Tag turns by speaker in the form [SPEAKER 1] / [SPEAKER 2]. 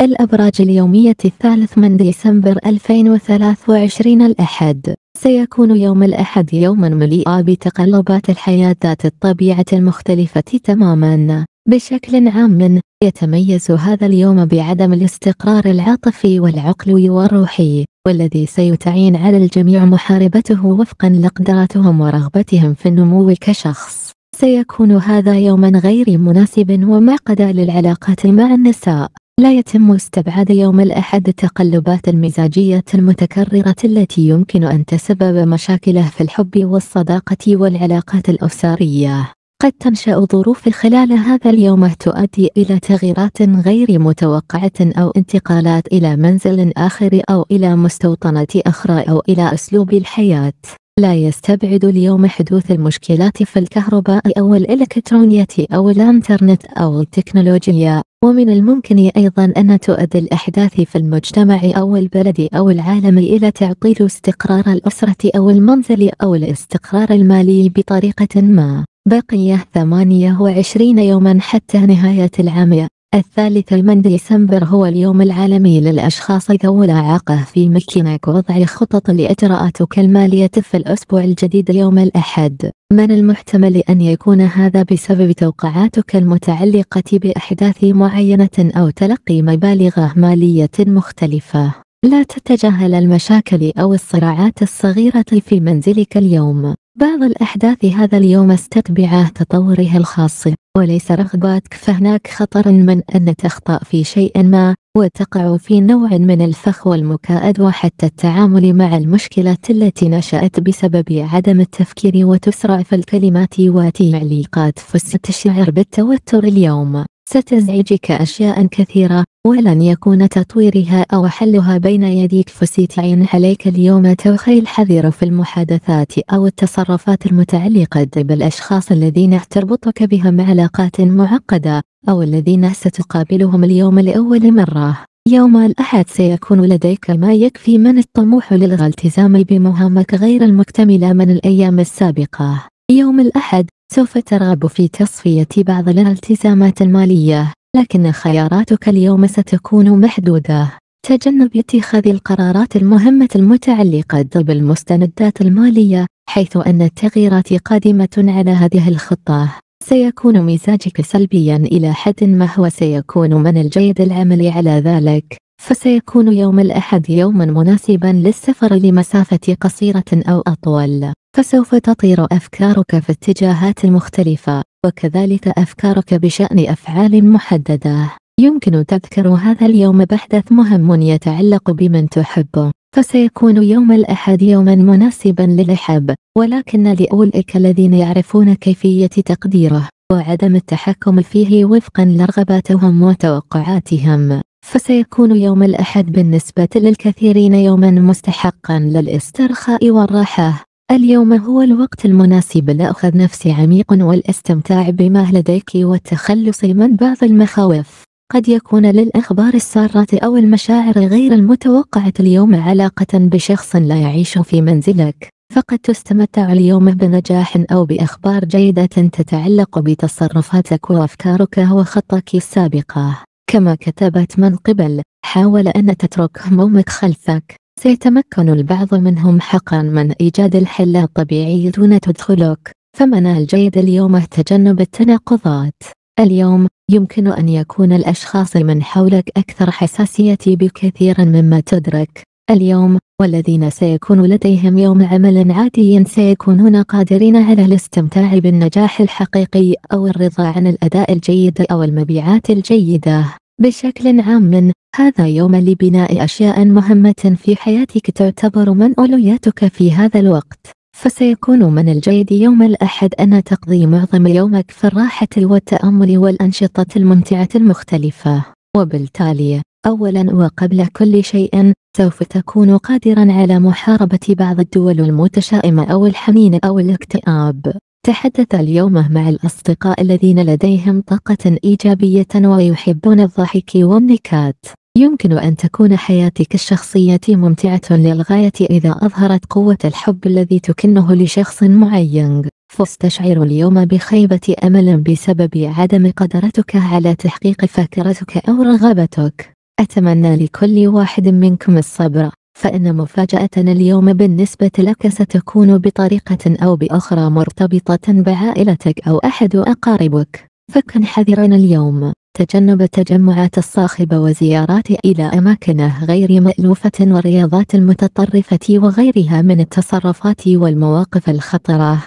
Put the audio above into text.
[SPEAKER 1] الأبراج اليومية الثالث من ديسمبر 2023 الأحد سيكون يوم الأحد يوما مليئا بتقلبات الحياة ذات الطبيعة المختلفة تماما بشكل عام يتميز هذا اليوم بعدم الاستقرار العاطفي والعقلي والروحي والذي سيتعين على الجميع محاربته وفقا لقدراتهم ورغبتهم في النمو كشخص سيكون هذا يوما غير مناسب ومعقد للعلاقات مع النساء لا يتم استبعاد يوم الأحد التقلبات المزاجية المتكررة التي يمكن أن تسبب مشاكله في الحب والصداقة والعلاقات الأسرية قد تنشأ ظروف خلال هذا اليوم تؤدي إلى تغييرات غير متوقعة أو انتقالات إلى منزل آخر أو إلى مستوطنة أخرى أو إلى أسلوب الحياة لا يستبعد اليوم حدوث المشكلات في الكهرباء أو الإلكترونية أو الإنترنت أو التكنولوجيا ومن الممكن أيضا أن تؤدي الأحداث في المجتمع أو البلد أو العالم إلى تعطيل استقرار الأسرة أو المنزل أو الاستقرار المالي بطريقة ما بقي 28 يوما حتى نهاية العام الثالث من ديسمبر هو اليوم العالمي للأشخاص ذوي الإعاقة في مكينك وضع خطط لإجراءاتك المالية في الأسبوع الجديد يوم الأحد من المحتمل أن يكون هذا بسبب توقعاتك المتعلقة بأحداث معينة أو تلقي مبالغ مالية مختلفة لا تتجاهل المشاكل أو الصراعات الصغيرة في منزلك اليوم بعض الأحداث هذا اليوم استتبعه تطوره الخاص وليس رغباتك فهناك خطر من أن تخطأ في شيء ما وتقع في نوع من الفخ والمكائد وحتى التعامل مع المشكلات التي نشأت بسبب عدم التفكير وتسرع في الكلمات وتعليقات فستشعر بالتوتر اليوم ستزعجك أشياء كثيرة ولن يكون تطويرها أو حلها بين يديك فستعين عليك اليوم توخي الحذر في المحادثات أو التصرفات المتعلقة بالأشخاص الذين تربطك بهم علاقات معقدة أو الذين ستقابلهم اليوم لأول مرة يوم الأحد سيكون لديك ما يكفي من الطموح للالتزام بمهامك غير المكتملة من الأيام السابقة يوم الأحد سوف ترغب في تصفية بعض الالتزامات المالية لكن خياراتك اليوم ستكون محدودة تجنب اتخاذ القرارات المهمة المتعلقة بالمستندات المالية حيث أن التغييرات قادمة على هذه الخطة سيكون مزاجك سلبيا إلى حد ما هو سيكون من الجيد العمل على ذلك فسيكون يوم الأحد يوما مناسبا للسفر لمسافة قصيرة أو أطول فسوف تطير أفكارك في اتجاهات مختلفة وكذلك أفكارك بشأن أفعال محددة يمكن تذكر هذا اليوم بحدث مهم يتعلق بمن تحبه فسيكون يوم الأحد يوما مناسبا للحب ولكن لأولئك الذين يعرفون كيفية تقديره وعدم التحكم فيه وفقا لرغباتهم وتوقعاتهم فسيكون يوم الأحد بالنسبة للكثيرين يوما مستحقا للاسترخاء والراحة اليوم هو الوقت المناسب لأخذ نفس عميق والاستمتاع بما لديك والتخلص من بعض المخاوف قد يكون للأخبار السارة أو المشاعر غير المتوقعة اليوم علاقة بشخص لا يعيش في منزلك فقد تستمتع اليوم بنجاح أو بأخبار جيدة تتعلق بتصرفاتك وأفكارك وخطك السابقة كما كتبت من قبل حاول أن تترك همومك خلفك سيتمكن البعض منهم حقا من إيجاد الحل الطبيعي دون تدخلك فمن الجيد اليوم تجنب التناقضات اليوم يمكن أن يكون الأشخاص من حولك أكثر حساسية بكثير مما تدرك اليوم والذين سيكون لديهم يوم عمل عادي سيكونون قادرين على الاستمتاع بالنجاح الحقيقي أو الرضا عن الأداء الجيد أو المبيعات الجيدة بشكل عام هذا يوم لبناء أشياء مهمة في حياتك تعتبر من أولوياتك في هذا الوقت فسيكون من الجيد يوم الأحد أن تقضي معظم يومك في الراحة والتأمل والأنشطة الممتعة المختلفة وبالتالي أولا وقبل كل شيء سوف تكون قادرا على محاربة بعض الدول المتشائمة أو الحنين أو الاكتئاب تحدث اليوم مع الأصدقاء الذين لديهم طاقة إيجابية ويحبون الضحك والنكات يمكن أن تكون حياتك الشخصية ممتعة للغاية إذا أظهرت قوة الحب الذي تكنه لشخص معين فاستشعر اليوم بخيبة أمل بسبب عدم قدرتك على تحقيق فكرتك أو رغبتك أتمنى لكل واحد منكم الصبر فإن مفاجأتنا اليوم بالنسبة لك ستكون بطريقة أو بأخرى مرتبطة بعائلتك أو أحد أقاربك فكن حذرا اليوم تجنب التجمعات الصاخبة وزيارات إلى أماكن غير مألوفة والرياضات المتطرفة وغيرها من التصرفات والمواقف الخطرة